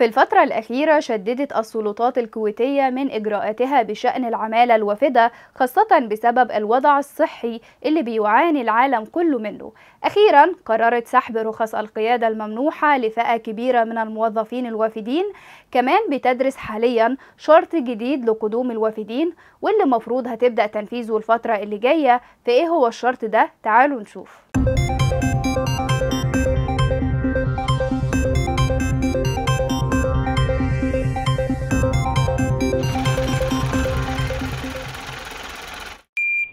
في الفترة الأخيرة شددت السلطات الكويتية من إجراءاتها بشأن العمالة الوافدة خاصة بسبب الوضع الصحي اللي بيعاني العالم كله منه أخيرا قررت سحب رخص القيادة الممنوحة لفئة كبيرة من الموظفين الوافدين كمان بتدرس حاليا شرط جديد لقدوم الوافدين واللي مفروض هتبدأ تنفيذه الفترة اللي جاية فإيه هو الشرط ده تعالوا نشوف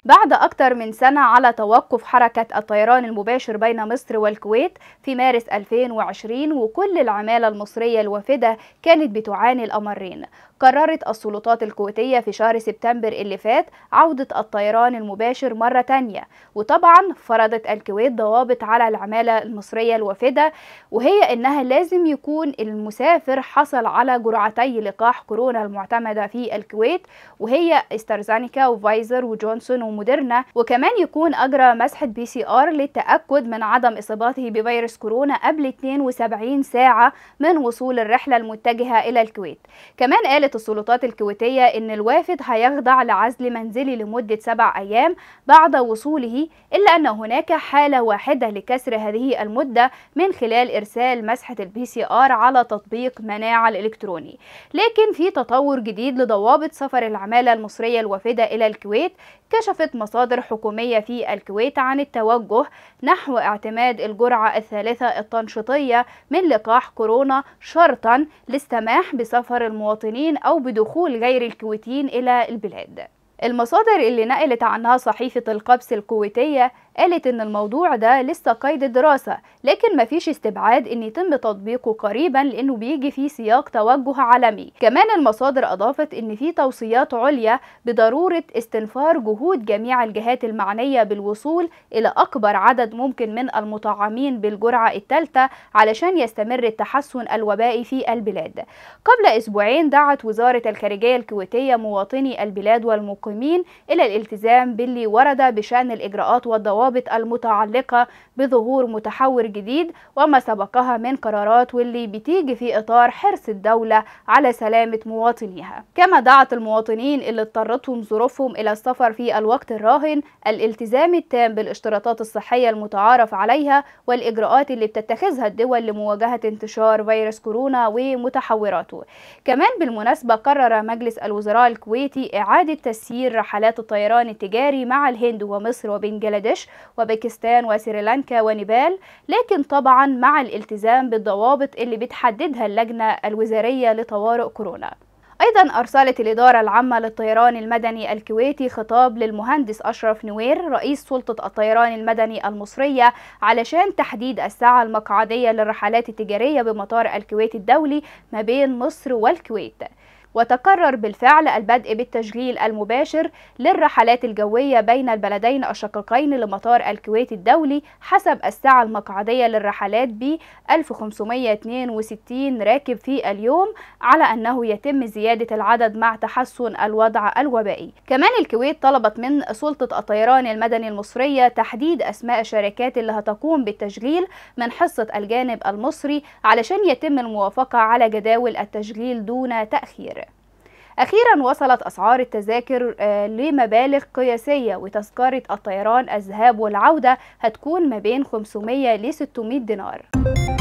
بعد أكثر من سنة على توقف حركة الطيران المباشر بين مصر والكويت في مارس 2020 وكل العمالة المصرية الوافدة كانت بتعاني الأمرين قررت السلطات الكويتية في شهر سبتمبر اللي فات عودة الطيران المباشر مرة تانية وطبعا فرضت الكويت ضوابط على العمالة المصرية الوافدة وهي إنها لازم يكون المسافر حصل على جرعتي لقاح كورونا المعتمدة في الكويت وهي استرزانيكا وفايزر وجونسون وموديرنا وكمان يكون أجرى مسحة بي سي آر للتأكد من عدم إصابته بفيروس كورونا قبل 72 ساعة من وصول الرحلة المتجهة إلى الكويت كمان قالت السلطات الكويتية إن الوافد هيخضع لعزل منزلي لمدة سبع أيام بعد وصوله إلا أن هناك حالة واحدة لكسر هذه المدة من خلال إرسال مسحة البي سي آر على تطبيق مناعة الإلكتروني لكن في تطور جديد لضوابط سفر العمالة المصرية الوافدة إلى الكويت كشفت مصادر حكومية في الكويت عن التوجه نحو اعتماد الجرعة الثالثة التنشيطية من لقاح كورونا شرطا للسماح بسفر المواطنين أو بدخول غير الكويتيين إلى البلاد المصادر اللي نقلت عنها صحيفة القبس الكويتية قالت إن الموضوع ده لسه قيد الدراسة لكن مفيش استبعاد إن يتم تطبيقه قريبا لأنه بيجي في سياق توجه عالمي كمان المصادر أضافت إن في توصيات عليا بضرورة استنفار جهود جميع الجهات المعنية بالوصول إلى أكبر عدد ممكن من المطعمين بالجرعة الثالثة علشان يستمر التحسن الوبائي في البلاد قبل أسبوعين دعت وزارة الخارجية الكويتية مواطني البلاد والمقيمين إلى الالتزام باللي ورد بشأن الإجراءات والضوابط الضوابط المتعلقة بظهور متحور جديد وما سبقها من قرارات واللي بتيجي في إطار حرص الدولة على سلامة مواطنيها كما دعت المواطنين اللي اضطرتهم ظروفهم إلى السفر في الوقت الراهن الالتزام التام بالاشتراطات الصحية المتعارف عليها والإجراءات اللي بتتخذها الدول لمواجهة انتشار فيروس كورونا ومتحوراته كمان بالمناسبة قرر مجلس الوزراء الكويتي إعادة تسيير رحلات الطيران التجاري مع الهند ومصر وبنجلاديش وباكستان وسريلانكا ونيبال لكن طبعا مع الالتزام بالضوابط اللي بتحددها اللجنة الوزارية لطوارئ كورونا أيضا أرسلت الإدارة العامة للطيران المدني الكويتي خطاب للمهندس أشرف نوير رئيس سلطة الطيران المدني المصرية علشان تحديد الساعة المقعدية للرحلات التجارية بمطار الكويت الدولي ما بين مصر والكويت وتقرر بالفعل البدء بالتشغيل المباشر للرحلات الجوية بين البلدين الشقيقين لمطار الكويت الدولي حسب الساعة المقعدية للرحلات ب 1562 راكب في اليوم على أنه يتم زيادة العدد مع تحسن الوضع الوبائي كمان الكويت طلبت من سلطة الطيران المدني المصرية تحديد أسماء الشركات اللي هتقوم بالتشغيل من حصة الجانب المصري علشان يتم الموافقة على جداول التشغيل دون تأخير أخيرا وصلت أسعار التذاكر آه، لمبالغ قياسية وتذكرة الطيران الذهاب والعودة هتكون ما بين 500 ل 600 دينار